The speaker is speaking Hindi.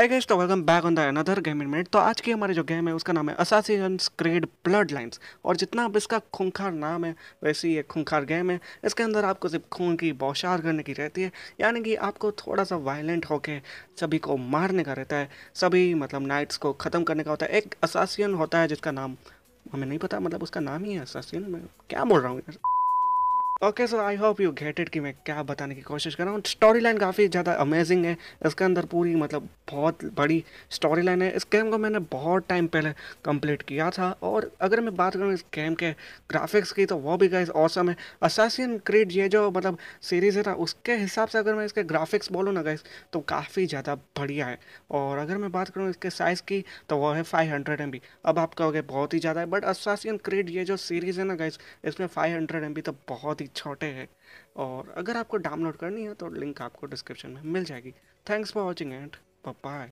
हाय गाइस तो welcome back on the another gaming minute तो आज की हमारे जो गेम है उसका नाम है असासीजन्स क्रेड ब्लड लाइन्स और जितना अब इसका खूंखार नाम है वैसे ही एक खूंखार गेम है इसके अंदर आपको सिर्फ खून की बौछार करने की रहती है यानी कि आपको थोड़ा सा वायलेंट होके सभी को मारने का रहता है सभी मतलब नाइट्स को ख़त्म करने का होता है एक असासियन होता है जिसका नाम हमें नहीं पता मतलब उसका नाम ही है असासियन मैं क्या बोल रहा हूँ यार okay so I hope you get it कि मैं क्या बताने की कोशिश कर रहा हूँ स्टोरी लाइन काफ़ी ज़्यादा अमेजिंग है इसके अंदर पूरी मतलब बहुत बड़ी स्टोरी लाइन है इस गेम को मैंने बहुत टाइम पहले कंप्लीट किया था और अगर मैं बात करूँ इस गेम के ग्राफिक्स की तो वो भी गाइज ऑसम है असासियन क्रीड ये जो मतलब सीरीज़ है ना उसके हिसाब से अगर मैं इसके ग्राफिक्स बोलूँ ना गाइज तो काफ़ी ज़्यादा बढ़िया है और अगर मैं बात करूँ इसके साइज़ की तो वो है फाइव हंड्रेड एम बी अब आप कहोगे बहुत ही ज़्यादा है बट असासियन क्रीड ये जो सीरीज़ है ना गाइज इसमें फाइव हंड्रेड एम बी तो बहुत ही छोटे हैं और अगर आपको डाउनलोड करनी है तो लिंक आपको डिस्क्रिप्शन में मिल जाएगी thanks for watching and bye